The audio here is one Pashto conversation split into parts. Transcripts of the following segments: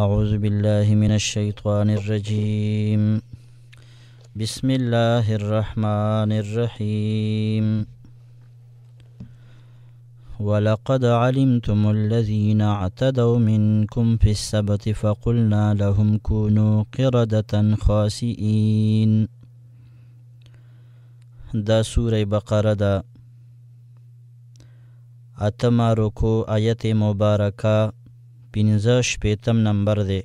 أعوذ بالله من الشيطان الرجيم بسم الله الرحمن الرحيم ولقد علمتم الذين اعتدوا منكم في السبت فقلنا لهم كونوا قردة خاسئين دا سورة بقرة دا اتما ركو آية مباركة پینځه شپیتم نمبر دی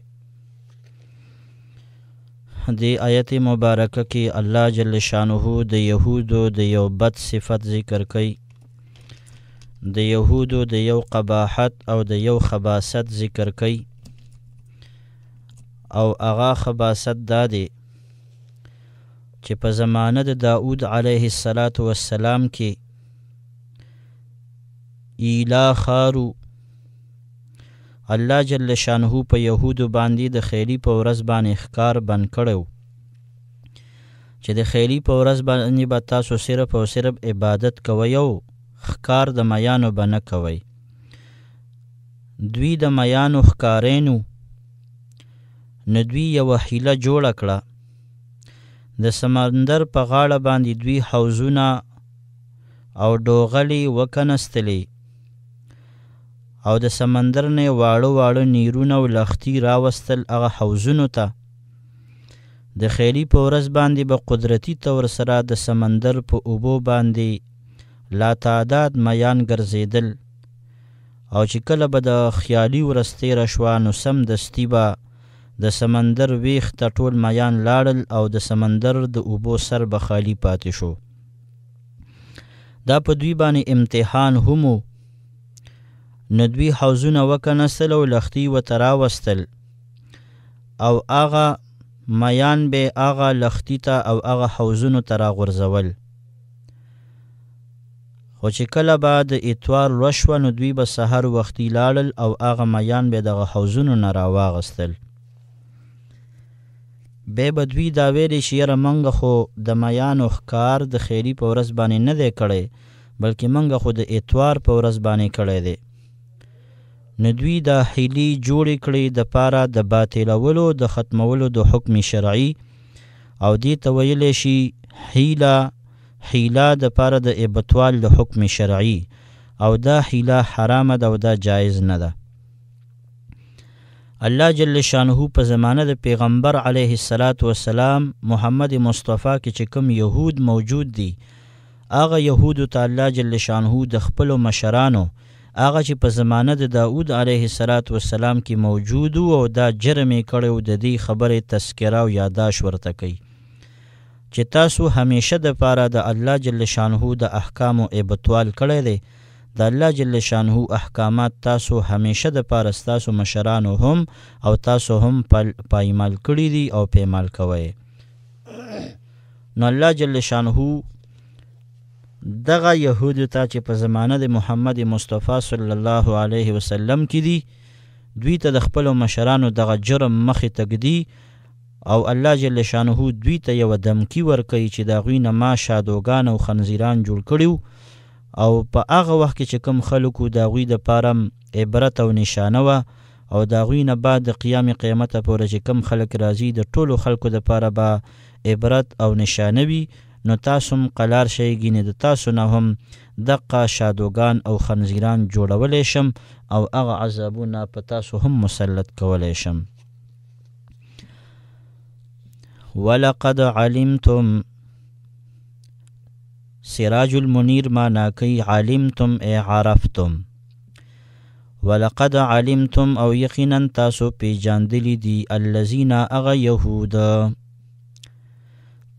دی آیت مبارکه کې الله جل شانه د يهودو د یو بد صفت ذکر کوي د يهودو د یو قباحت او د یو خباست ذکر کوي او هغه خباست دا دی چې په زمانه د داود علیه السلام کې ایلا خارو الله جل شانه په يهودو باندې د خیری په ورځ باندې ښکار بند کړو چې د خیری په ورځ باندې به تاسو صرف او صرف عبادت کوی او ښکار د میانو به نه کوی دوی د میانو ښکارینو نو دوی یوه حیله جوړه کړه د سمندر په غاړه باندې دوی حوزونه او ډوغلې وکنستلې او د سمندر نه واړه واړه نیرونه او لختی راوستل هغه حوزونو ته د خیری په ورځ باندې به با قدرتی طور سره د سمندر په اوبو باندې لا تعداد میان ګرځیدل او چې کله به د خیالي ورستې رشوا نو سم دستی به د سمندر ویخ ته ټول میان لاړل او د سمندر د اوبو سر به خالی پاتې شو دا په دوی باندې امتحان همو نو دوی حوزونه وکنستل او لختی و تراوستل او هغه میان به هغه لختی ته او هغه حوزونو ته راغورځول خو چې کله به د اتوار لوشوه نو دوی به سهر وختي لاړل او هغه میان به دغه حوزونو نه راواغستل بیا به دوی دا ویلې چې یاره منګه خو د میانو ښکار د خیري په ورځ باندې نه دی کړی بلکې منګه خو د اتوار په ورځ باندې کړی دی نو دوی دا حیلی جوړې کړې د پاره د باطلولو د ختمولو د حکم شرعي او دې ته ویلی شي حیله حیله د پاره د ابطال د حکم شرعي او دا حیله حرامه ده او دا جایز نه ده الله جل شانه په زمانه د پیغمبر علیه الصلاۃ والسلام محمد مصطفی کې چې کوم يهود موجود دي اغه يهود ته الله جل شانه د خپل مشرانو هغه چې په زمانه د داوود علیه السلام کې موجود او دا جرم یې کړو د دې خبرې تذکره او یاداش ورته کوي چې تاسو همیشه د پاره د الله جل شانه د احکام او ابطال کړی دی د الله جل شانه احکامات تاسو همیشه د پاره تاسو مشرانو هم او تاسو هم پایمال کړی دی او پیمال کوی نو الله جل شانه دغه يهودو ته چې په زمانه د محمد مصطفی صلی الله علیه وسلم کې دي دوی ته د خپل مشرانو دغه جرم مخې تګدي او الله جل شانه دوی ته یو دمکی ورکړي چې دا غوی نه ما شادوغان او خنزیران جوړ کړیو او په هغه وخت کې چې کم خلکو دا غوی د پارم عبرت او نشانه و او دا غوی نه بعد د قیام قیامت پورې چې کم خلک راځي د ټولو خلکو د پاره به عبرت او نشانه وي نو تاسو هم قلار شئ ګینه د تاسو نه هم دقه شادوګان او خنزیران جوړولی شم او هغه عذابونه په تاسو هم مسلط کولی شم ولقد علمتم سراج المنیر معنا کوي علمتم ای عرفتم ولقد علمتم او یقینا تاسو پیجاندلی دي الذین اغه یهودا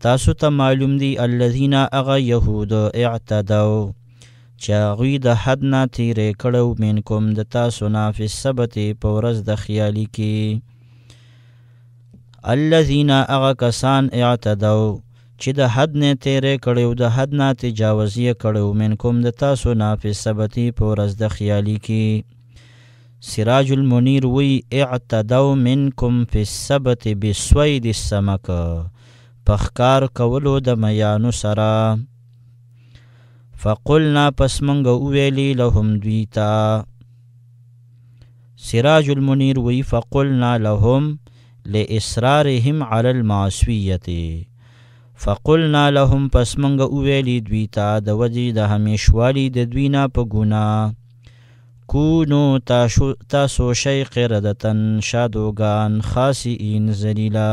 تاسو ته معلوم دي الذين اغه يهود اعتدوا چاغوی د حد نه تیرې کړو من کوم د تاسو نه په سبت په ورځ د خیالي کې الذين اغه کسان اعتدوا چې د حد نه تیرې کړو د حد نه تجاوز یې کړو من کوم د تاسو نه په سبت په ورځ د خیالي کې سراج المنیر وی اعتدوا منکم فی السبت بسوید السمکه په ښکار کولو د میانو سره فقلنا پس منګه وویلی لهم دوی ته سراج المنیر وی فقلنا لهم لإصرارهم على المعصیه فقلنا لهم پس منګه اوویلی دوی ته د وجې د همیشوالي د دوی نه په ګنا کونو تاسو شی قردتن شادوګان خاصین ذلیلا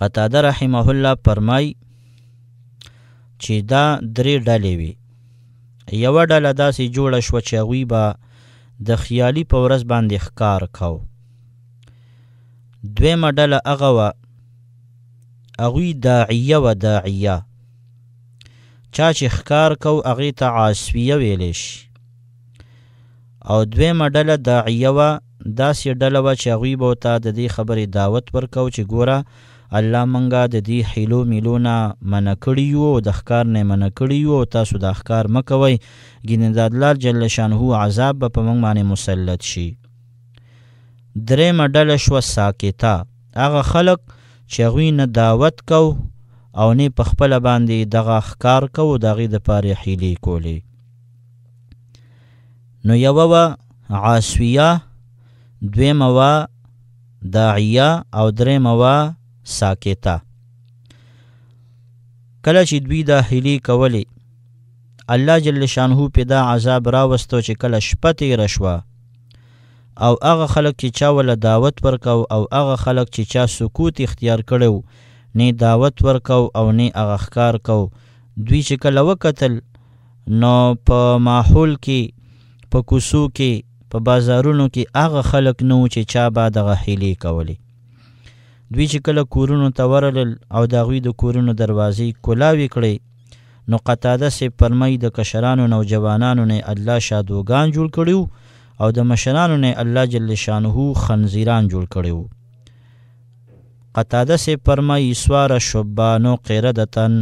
قطاده رحمه الله فرمای چې دا درې ډلې وي یو ډله داسې جوړه شو چې هغوی به د خیالي په ورځ باندې ښکار کو دویمه ډله هغه وه هغوی داعیه و داعیه چا چې ښکار کو هغې ته عاصفیه ویلی شي او دویمه ډله داعیه وه داسې ډله وه چې هغوی به ورته د دې خبرې دعوت ورکو چې ګوره الله منګه د دې حیلو میلونه من کړی یو د ښکار نه من کړی یو تاسو د ښکار مکوي ګینند الله جل شانه عذاب په موږ باندې مسلط شي درې مډل شو ساکتا هغه خلق چې غوی نه دعوت کو او نه په خپل باندې دغه ښکار کو دغه د پاره حیلې کولی نو یو وا عاسویه دویمه وا داعیه او درېمه وا ساکتا کله چې دوی دا هلی کولې الله جل شانه په دا عذاب راوستو چې کله شپه تیر شوه او هغه خلک چې چا ول دعوت ورکاو او هغه خلک چې چا سکوت اختیار کړو نه دعوت ورکاو او نه هغه ښکار کو دوی چې کله وکتل نو په ماحول کې په کوسو کې په بازارونو کې هغه خلک نو چې چا با دغه هلی کولې دوی چې کله کورونو ته ورلل او د هغوی د کورونو دروازې کلاوې کړې نو قطاده سې فرمی د کشرانو نوجوانانو نه الله شادوګان جوړ کړیو او د مشرانو نه الله جل شانه خنزیران جوړ کړیو قطاده سې فرمی سوار شبانو قردتن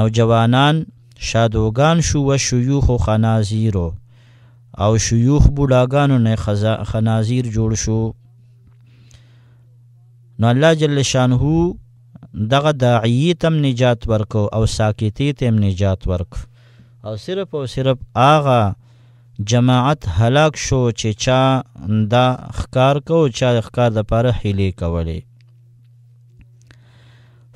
نوجوانان شادوګان شو و شيوخ خنازیرو او شيوخ بوډاګانو نه خنازیر جوړ شو نو الله جل شانه دغه داعی تم نجات ورکو او ساکتی تم نجات ورکو او صرف او صرف آغا جماعت هلاک شو چې چا دا خکار کو چا خکار د پاره حیلې کولې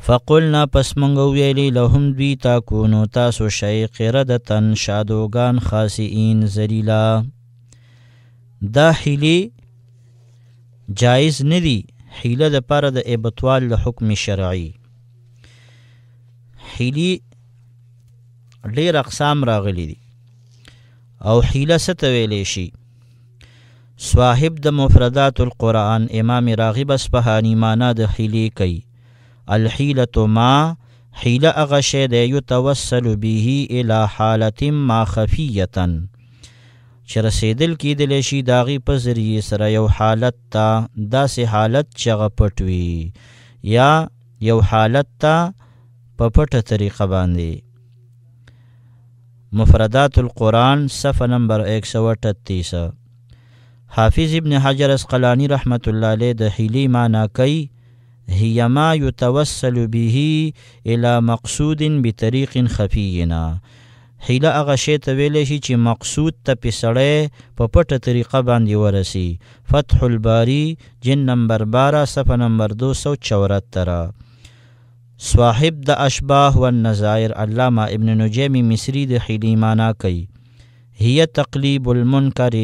فقلنا پس منگو ویلی لهم دوی تاکونو تاسو شئی قردتن شادوگان خاسئین زلیلا دا حیلی جایز ندی حیله د پاره د ابطال له حکم شرعي حیلی ډېر اقسام راغلي دي او حیله څه ته ویلی شي صاحب د مفردات القرآن امام راغب اصفهاني معنا د حیلې کوي الحیلة ما حیله هغه شی دی یتوسل به الی حالة ما خفیة چې رسیدل کېدلی شي د هغې په ذریعې سره یو حالت ته داسې حالت چې هغه پټ وي یا یو حالت ته په پټه طریقه باندې مفردات القرآن صفحه نمبر 138 حافظ ابن حجر اسقلانی رحمت الله علیه د حیلی معنی کوي هي ما يتوسل به الى مقصود بطريق خفينا حیله هغه شی ته ویلی شي چې مقصود ته پې سړی په پټه طریقه باندې ورسي فتح الباری جن نمبر بارہ صفحه نمبر دو سو چورتره صاحب د اشباح و النظائر علامه ابن نجیمی مصری د حیلی معنا کوي هي تقلیب المنکر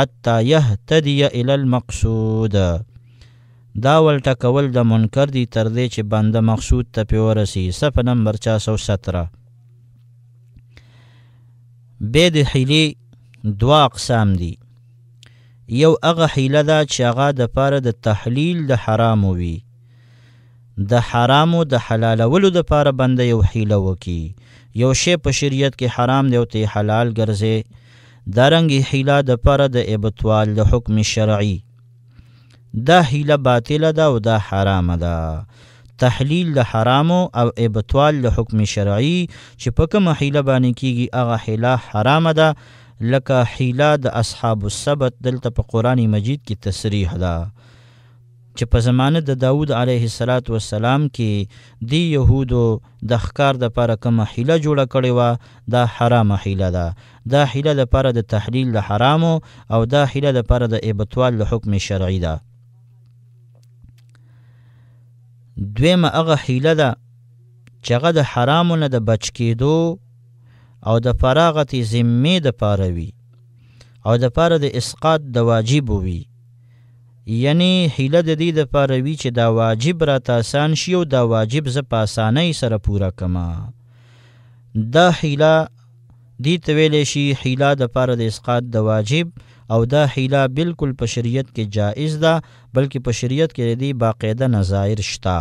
حتی یهتدی الی المقصود دا ولټه کول د منکر دی تر دې چې بنده مقصود ته پیورسی صفحه نمبر 417 به د حیلې دوا اقسام دي یو هغه حیله ده چې هغه د پاره د تحلیل د حرامو وي د حرامو د حلالولو د پاره بنده یو حیله وکي یو شی په شریعت کې حرام دی او ته حلال ګرځي دارنګ حیله د پاره د ابطال د حکم شرعي دا حیله باطله ده او دا حرام ده تحلیل د حرامو او ابطال د حکم شرعي چې په کومه حیله باندې کیږي هغه حیله حرامه ده لکه حیله د اصحاب السبت دلته په قرآن مجید کې تصریح ده چې په زمانه د داوود علیه السلام کې دی يهودو د ښکار د لپاره کومه حیله جوړه کړې و دا حرامه حیله ده دا حیله د لپاره د تحلیل د حرامو او دا حیله د لپاره د ابطال د حکم شرعي ده دویمه هغه حیله ده چې هغه د حرامو نه د بچ کېدو او د فراغت ذمې د پاره وي او د پاره د اسقاط د واجب وي یعنی حیله د دې د پاره وي چې دا واجب را تاسان شي او دا واجب ز په اسانۍ سره پوره کما دا حیله دې تویل شي حیله د پاره د اسقاط د واجب او دا حیله بالکل په شریعت کې جایز ده بلکې په شریعت کې دی باقاعده نظائر شته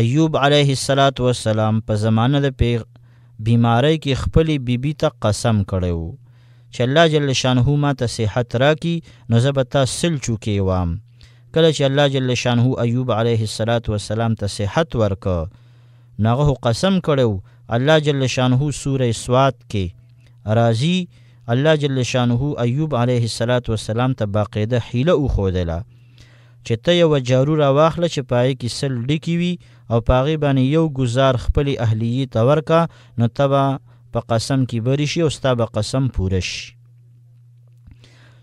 ایوب علیه السلام په زمانه د پیغ بیماری کې خپلې بیبي ته قسم کړی وو چې الله جل شانه ما ته صحت راکړي نو زه به تا سل چوکې وام کله چې الله جل شانه ایوب علیه السلام ته صحت ورکړ نغه قسم کړو الله جل شانه سوره سواد کې راضی الله جل شانه ایوب علیه السلام ته باقاعده حیله او خودله چې ته یو جارو را واخله چې پای کې سل ډکی وي او پاغي باندې یو گزار خپل اهلیه تورکا نو تبا په قسم کې بری شي او ستا په قسم پوره شي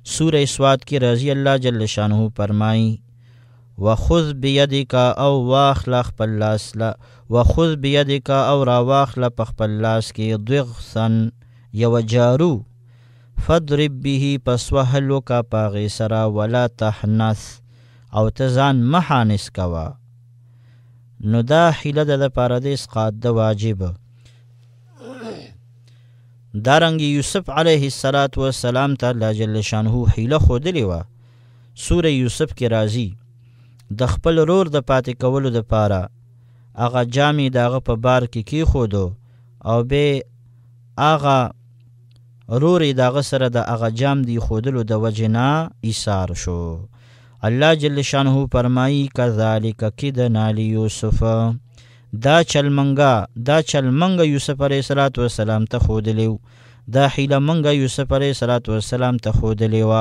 سوره سواد کې رضی الله جل شانه فرمایي وخذ بيدك او واخل خپل لاس لا وخذ بيدك او را واخل خپل لاس کې دغسن یو جارو فضرب به پس وهلو کا پاغې سره ولا تحنث او ته ځان مخانس کوا نو دا حیله د لپاره د اسقاط د واجب دارنګ یوسف علیه السلام ته الله جل شانه حیله خودلی و سوره یوسف کې راځي د خپل رور د پاتې کولو د پاره هغه جامې داغه په بار کې کی خودو او به هغه رورې داغه سره د اغه جام دی خودلو د وجنا ایثار شو الله جل شانه فرمایي کذالک کدنا لیوسف دا چلمنګا دا چلمنګ یوسف علیه صلوات و سلام ته خودلیو دا حیله منګ یوسف علیه صلوات و سلام ته خودلیو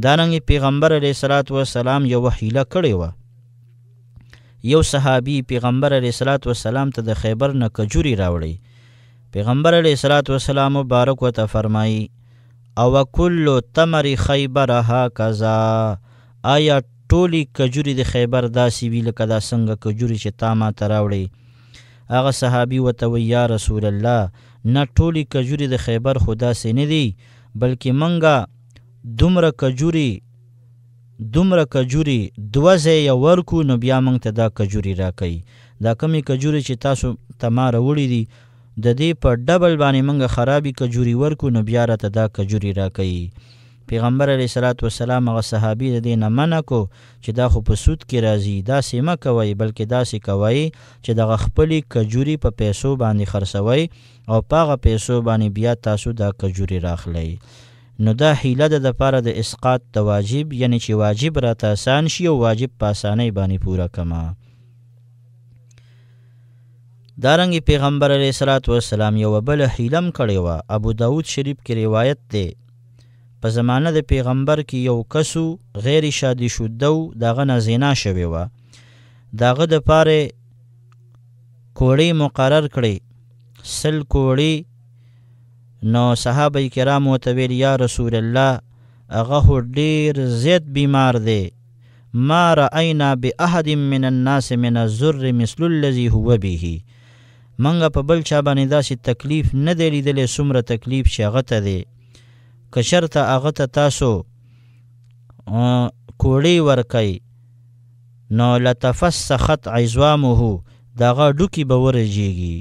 داننګ پیغمبر علیه صلوات و سلام یو حیله کړی و یو صحابي پیغمبر علیه صلوات و سلام ته د خیبر نه کجوري راوړی پیغمبر علیہ الصلوۃ والسلام مبارک وته فرمایي او کل تمر خیبر هکذا آیا ټولی کجوري د خیبر داسې وی لکه دا څنګه کجوري چې تا ما تراوړي هغه صحابي وته وی یا رسول الله نه ټولی کجوري د خیبر خدا سي نه دي بلکې منګه دومره کجوري دومره کجوري دوزه یا ورکو نو بیا مونږ ته دا کجوري راکې دا کمی کجوري چې تاسو تماره وړي دي د دې په ډبل باندې منګه خرابې کجوري ورکو نو بیا راته دا کجوري راکوي پیغمبر علیه الصلاۃ والسلام هغه صحابي د دې نه منع کو چې دا خو په سود کې راځي دا سیمه کوي بلکې دا سی کوي چې دغه خپلې کجوري په پیسو باندې خرڅوي او پاغه پیسو باندې بیا تاسو دا کجوري راخلی نو دا حیله د لپاره د اسقاط د واجب یعنی چې واجب را تاسان شي او واجب په اسانۍ باندې پوره کما دارنګ پیغمبر علیه الصلاۃ والسلام یو بل حیلم کړی و ابو داود شریف کې روایت دی په زمانه د پیغمبر کې یو کسو غیر شادي شو دو دغه نه زنا شوی و دغه د پاره کوړی مقرر کړی سل کوړی نو صحابه کرامو ته ویل یا رسول الله هغه ډیر زیات بیمار دی ما رأینا بأحد من الناس من الزر مثل الذي هو به منګه په بل چا باندې داسې تکلیف نه دی لیدلی څومره تکلیف چې هغه ته دی که چېرته هغه ته تاسو کوړې ورکئ نو لتفسخت عظامه د هغه ډوکې به ورژېږي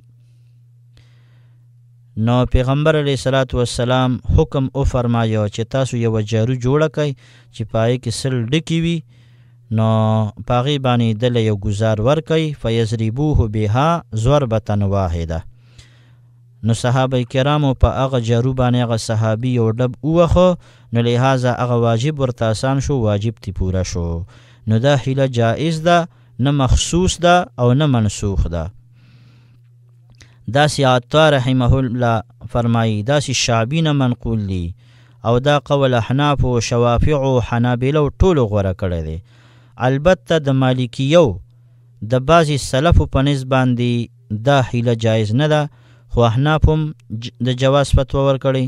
نو پیغمبر علیه صلات وسلام حکم وفرمایه چې تاسو یوه جارو جوړه کئ چې په هغې کې سل ډکې وي نو پاغي باندې دل یو گزار ور کوي فیزربوه بها ضربتن واحده نو صحابه کرامو په هغه جارو باندې هغه صحابي یو ډب اوخه نو لہذا هغه واجب ورته آسان شو واجب تی پورا شو نو دا حیله جائز ده نه مخصوص ده او نه منسوخ ده دا سی عطا رحمه الله فرمایي دا سی شعبی نه منقول دي او دا قول احناف او شوافع او حنابل او ټول غوره کړی دي البته د مالکیو د بعضی سلفو په نس باندې دا حیله جایز نه ده خو احناف هم د جواز فتوا ورکړي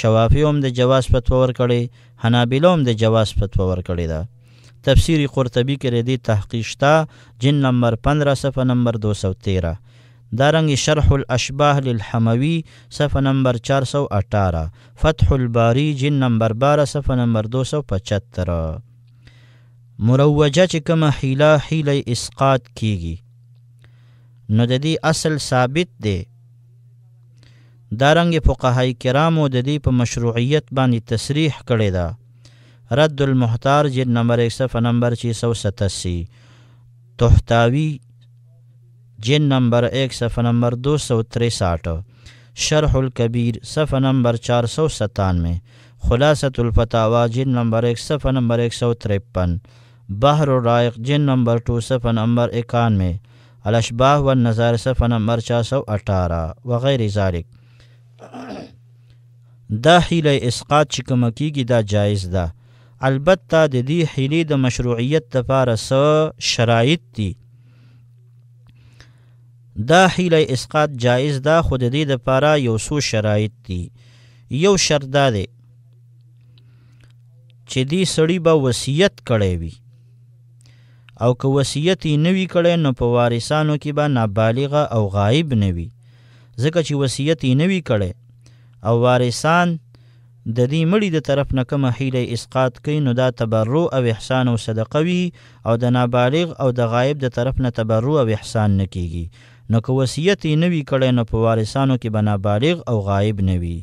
شوافی هم د جواز فتوا ورکړي حنابلو هم د جواز فتوا ورکړي ده تفسیر قرطبی کې ردی تحقیق تا جن نمبر 15 صفحه نمبر 213 دارنګ شرح الاشباه للحموي صفحه نمبر 418 فتح الباری جن نمبر 12 صفحه نمبر 275 مروجه چې کومه حیله حیله اسقاط کیږي نو د دې اصل ثابت دی دارنګ فقهای کرامو د دې په مشروعیت باندې تصریح کړی دا رد المحتار جلد نمبر 1 صفحه نمبر 687 تحتاوی جلد نمبر 1 صفحه نمبر 263 شرح الكبیر صفحه نمبر 497 خلاصۃ الفتاوا جلد نمبر 1 صفحه نمبر 153 बहर रायक जिन नंबर टू सफ़ा नंबर इक्यानवे अलशबाह व नज़ार सफ़ा नंबर चार सौ अठारह वग़ैरह ज़ारिक دا حیله اسقاط چې کومه کېږي دا جایز ده البته د دې حیلې د مشروعیت دپاره څه شرایط دي دا حیله اسقاط جایز ده خو د دې دپاره یو څو شرایط دي یو شرط دا دی چې دې سړي به وصیت کړی وي او که وصیت نوی کړي نو په وارثانو کې به نابالغه او غایب نوي ځکه چې وصیت نوی کړي او وارثان د دې مړي د طرف نه کومه حیله اسقاط کوي نو دا تبرع او احسان او صدقه وي او د نابالغ او د غایب د طرف نه تبرع او احسان نه کیږي نو که وصیت نوی کړي نو په وارثانو کې به نابالغ او غایب نوي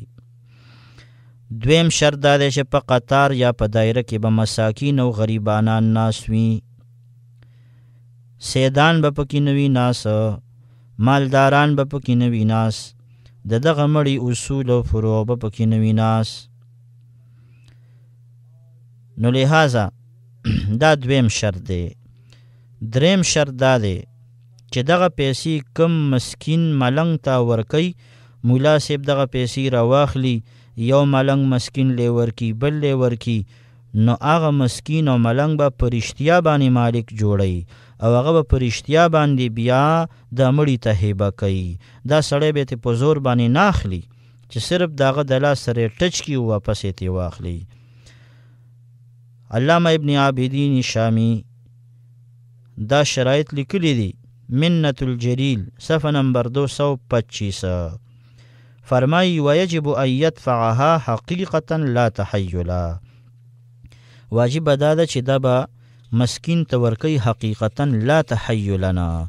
دویم شرط دا دی چې په قطار یا په دایره کې به مساکین او غریبانان ناس وي سیدان به پکې نوی ناس مالداران به پکې نوی ناس د دغه مړی اصول او فروع به پکې نوی ناس نو لہذا دا دویم شرط دی دریم شرط دا دی چې دغه پیسې کم مسکین ملنګ ته ورکی مولا سیب دغه پیسې راواخلی یو ملنګ مسکین لې ورکی بل لې ورکی نو هغه مسکین او ملنګ به با پرشتیا باندې مالک جوړی او هغه به پرشتیا باندې بیا د مړی ته هیبه کوي دا سړی به ته په زور باندې ناخلی چې صرف داغه د لاس سره ټچ کی واپس ته واخلي علامه ابن عابدین شامی دا شرایط لیکلی دي منت الجلیل صفحه نمبر 225 فرمای ويجب ان يدفعها حقیقتا لا تحیلا واجب دا ده چې دا به مسکین ته ورکی حقیقتا لا تحیلنا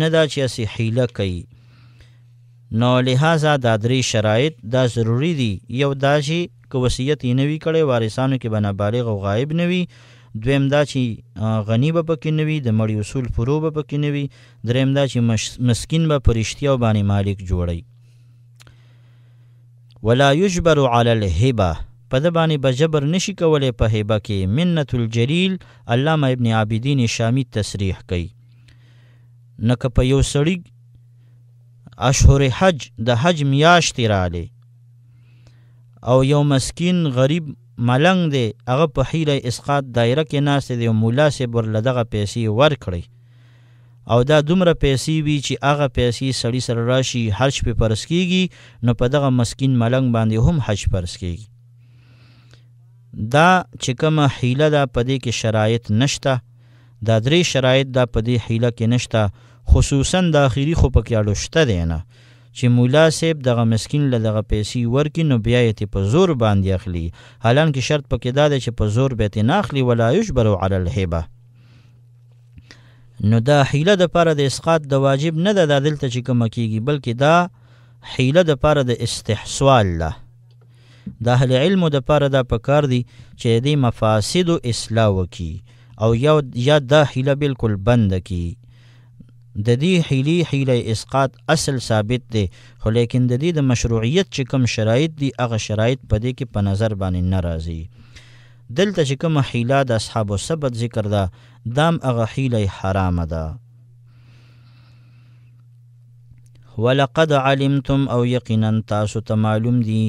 نه دا چې اسی حیله کوي نو لہذا دا درې شرایط دا ضروری دي یو دا چې که وصیت یې نوي کړی وارثانو کې بنا بالغ او غایب نوي دویم دا چې غنی به پکې نوي د مړي اصول پرو به پکې نوي دریم دا چې مسکین به پرشتیا باندې مالک جوړي ولا یجبر علی الهبه په د باندې به جبر نشي کولای په هیبه کې منت الجلیل علامه ابن عابدین شامی تصریح کوي نکه په یو سړی اشهر حج د حج میاشت رااله او یو مسکین غریب ملنګ دی هغه په حیله اسقاط دایره کې ناست دی او مولا سه بر لدغه پیسې ورکړي او دا دومره پیسې وي چې هغه پیسې سړی سره راشي حج په پرس کیږي نو په دغه مسکین ملنګ باندې هم حج پرس کیږي دا چې کومه حیله ده په دې کې شرایط نشته دا درې شرایط دا په دې حیله کې نشته خصوصا د اخیری خو پکې اړه شته دی نه چې مولا صاحب دغه مسکین له دغه پیسې ورکې نو بیا یې په زور باندې اخلي حالانکه شرط پکې دا دی چې په زور به یې نه اخلي ولا یجبرو علی الهبه نو دا حیله د پاره د اسقاط د واجب نه ده دا دلته چې کوم کیږي بلکې دا حیله د پاره د استحصال ده د اهل علم د پاره دا پکار دی چې دې مفاسد اصلاح وکي او یو یا دا حیله بالکل بند کی د دې حیلی حیله اسقاط اصل ثابت دی خو لیکن د دې د مشروعیت چې کوم شرایط دي هغه شرایط په دې کې په نظر باندې ناراضي دلته چې کوم حیله د اصحاب سبت ذکر ده دا دام هغه حیله حرام ده ولقد علمتم او یقینا تاسو ته معلوم دي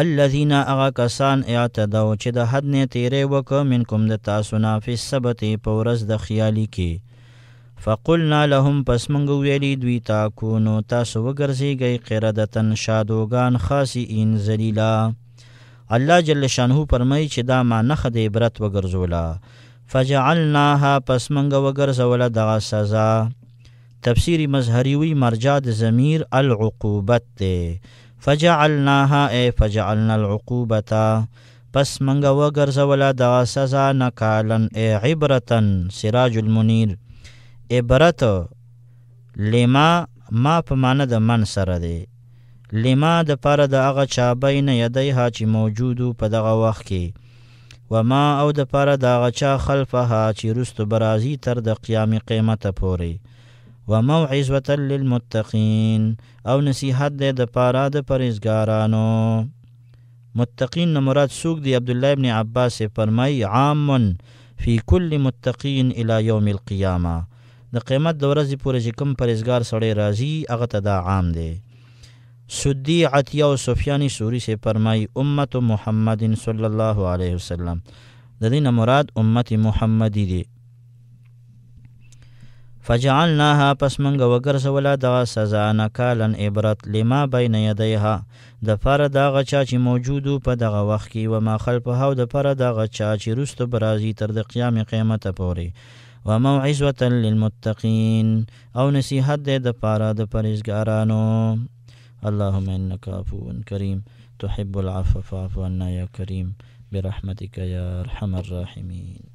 الذين اغا کسان اعتدوا چې د حد نه تیرې وک منکم د تاسو نه په سبت په ورځ د خیالي کې فقلنا لهم پس منګ ویلی دوی تا کو نو تاسو وګرځيږئ قردتن شادوغان خاصی ان ذلیلا الله جل شانه پرمای چې دا ما نه خدې عبرت وګرځولا فجعلناها پس منګ وګرځول دغه سزا تفسیری مظهری وی مرجع د ضمیر العقوبت ته فجعلناها اي فجعلنا العقوبه پس منګه وګرځوله د سزا نکالن ای عبرتن سراج المنیر عبرت لما ما په معنی د من سره دی لما د پاره د هغه چا بین یدیها چې موجودو په دغه وخت کې وما او د پاره د هغه چا خلفها چې رستو برازي تر د قیام قیمته پوري و موعظه للمتقین او نصیحت ده د پاره د پرهیزګارانو متقین نه مراد سوق دی عبد الله ابن عباس فرمای عام فی کل متقین الی یوم القیامه د قیامت د ورځې پورې کوم پرهیزګار سړی راځي هغه ته دا عام دی سدی عطیه او سفیانی سوری سے فرمای امت محمد صلی الله علیه وسلم د دې مراد امت محمدی دی فجعلناها پس منګه وګرځوله دا سزا نکالن عبرت لما بین یدیها دا فر دا غچا چی موجودو پا دا وخت کې وما خلپها او د فر دغه چا چې رستو برازي تر دا قیام قیمت پوری وموعزوة للمتقین او نصیحت دې د پاره د پرهیزګارانو اللهم انك عفو کریم تحب العفو فاعف عنا یا کریم برحمتك يا ارحم الراحمين